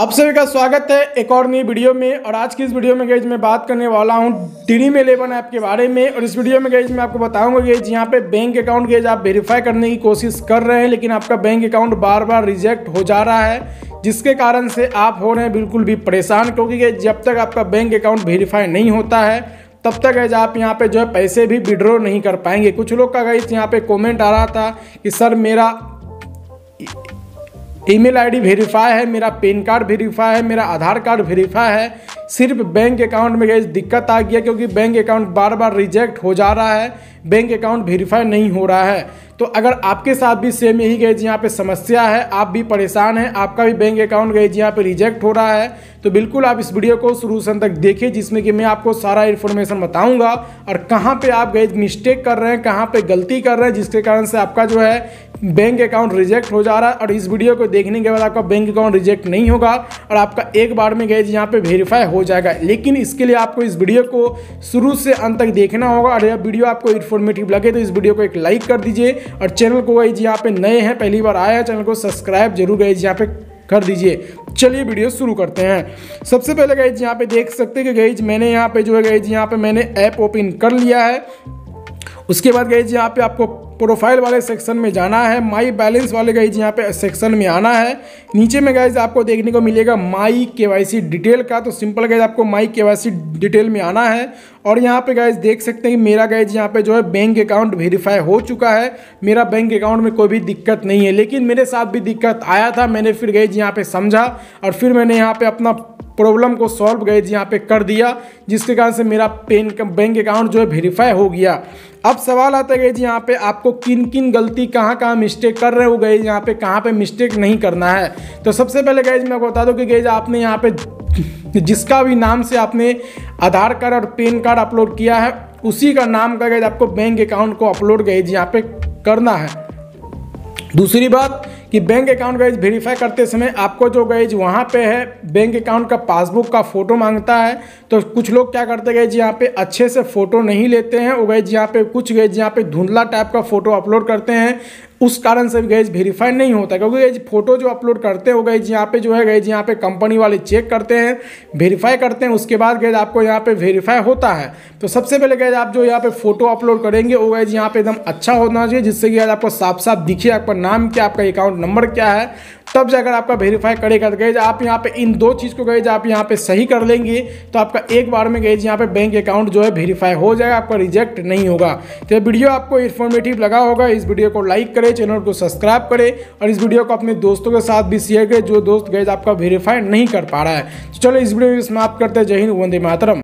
आप सभी का स्वागत है एक और नई वीडियो में और आज की इस वीडियो में गई मैं बात करने वाला हूँ ड्रीम इलेवन ऐप के बारे में और इस वीडियो में गई मैं आपको बताऊंगा गई यहाँ पे बैंक अकाउंट गई आप वेरीफाई करने की कोशिश कर रहे हैं लेकिन आपका बैंक अकाउंट बार बार रिजेक्ट हो जा रहा है जिसके कारण से आप हो रहे हैं बिल्कुल भी परेशान क्योंकि जब तक आपका बैंक अकाउंट वेरीफाई नहीं होता है तब तक गैज आप यहाँ पे जो है पैसे भी विड्रॉ नहीं कर पाएंगे कुछ लोग का गए यहाँ पे कमेंट आ रहा था कि सर मेरा ईमेल आईडी वेरीफाई है मेरा पेन कार्ड वेरीफाई है मेरा आधार कार्ड वेरीफाई है सिर्फ बैंक अकाउंट में गई दिक्कत आ गया क्योंकि बैंक अकाउंट बार बार रिजेक्ट हो जा रहा है बैंक अकाउंट वेरीफाई नहीं हो रहा है तो अगर आपके साथ भी सेम यही जी यहाँ पे समस्या है आप भी परेशान हैं आपका भी बैंक अकाउंट जी यहाँ पे रिजेक्ट हो रहा है तो बिल्कुल आप इस वीडियो को शुरू से तक देखिए जिसमें कि मैं आपको सारा इन्फॉर्मेशन बताऊंगा और कहाँ पे आप गए मिस्टेक कर रहे हैं कहाँ पे गलती कर रहे हैं जिसके कारण से आपका जो है बैंक अकाउंट रिजेक्ट हो जा रहा है और इस वीडियो को देखने के बाद आपका बैंक अकाउंट रिजेक्ट नहीं होगा और आपका एक बार में गए यहाँ पे वेरीफाई हो जाएगा लेकिन इसके लिए आपको इस वीडियो को शुरू से अंत तक देखना होगा और यह वीडियो आपको इन्फॉर्मेटिव लगे तो इस वीडियो को एक लाइक कर दीजिए और चैनल को गैज यहाँ पे नए हैं पहली बार आया चैनल को सब्सक्राइब जरूर गए यहाँ पे कर दीजिए चलिए वीडियो शुरू करते हैं सबसे पहले गैज यहाँ पे देख सकते हैं कि गई मैंने यहाँ पे जो है गई यहाँ पे मैंने ऐप ओपन कर लिया है उसके बाद गई यहाँ पे आपको प्रोफाइल वाले सेक्शन में जाना है माई बैलेंस वाले गाइज यहाँ पे सेक्शन में आना है नीचे में गए आपको देखने को मिलेगा माई केवाईसी डिटेल का तो सिंपल गए आपको माई केवाईसी डिटेल में आना है और यहाँ पे गए देख सकते हैं कि मेरा गाइज यहाँ पे जो है बैंक अकाउंट वेरीफाई हो चुका है मेरा बैंक अकाउंट में कोई भी दिक्कत नहीं है लेकिन मेरे साथ भी दिक्कत आया था मैंने फिर जी यहाँ पे समझा और फिर मैंने यहाँ पे अपना प्रॉब्लम को सॉल्व गए जी यहाँ पे कर दिया जिसके कारण से मेरा पेन बैंक अकाउंट जो है वेरीफाई हो गया अब सवाल आता है जी यहाँ पे आपको किन किन गलती कहाँ कहाँ मिस्टेक कर रहे हो गए यहाँ पे कहाँ पे मिस्टेक नहीं करना है तो सबसे पहले गए मैं बता दूँ कि गए आपने यहाँ पे जिसका भी नाम से आपने आधार कार्ड और पेन कार्ड अपलोड किया है उसी का नाम का गए आपको बैंक अकाउंट को अपलोड गए जी यहाँ पे करना है दूसरी बात कि बैंक अकाउंट गाइज वेरीफाई करते समय आपको जो गाइज वहाँ पे है बैंक अकाउंट का पासबुक का फ़ोटो मांगता है तो कुछ लोग क्या करते गए यहाँ पे अच्छे से फ़ोटो नहीं लेते हैं वो गए यहाँ पे कुछ गए यहाँ पे धुंधला टाइप का फ़ोटो अपलोड करते हैं उस कारण से भी गैज वेरीफाइड नहीं होता क्योंकि गैज फोटो जो अपलोड करते हो गैज यहाँ पे जो है गैज यहाँ पे कंपनी वाले चेक करते हैं वेरीफाई करते हैं उसके बाद गैज आपको यहाँ पे वेरीफाई होता है तो सबसे पहले गैज आप जो यहाँ पे फोटो अपलोड करेंगे वो गैज यहाँ पे एकदम अच्छा होना चाहिए जिससे कि आपको साफ साफ दिखे आपका नाम क्या आपका अकाउंट नंबर क्या है तब जाकर आपका वेरीफाई करेगा गए तो आप यहाँ पे इन दो चीज़ को गए आप यहाँ पे सही कर लेंगे तो आपका एक बार में गए यहाँ पे बैंक अकाउंट जो है वेरीफाई हो जाएगा आपका रिजेक्ट नहीं होगा तो ये वीडियो आपको इन्फॉर्मेटिव लगा होगा इस वीडियो को लाइक करें चैनल को सब्सक्राइब करें और इस वीडियो को अपने दोस्तों के साथ भी शेयर करें जो दोस्त गए आपका वेरीफाई नहीं कर पा रहा है तो चलो इस वीडियो को समाप्त करते हैं जय हिंद वंदे मातरम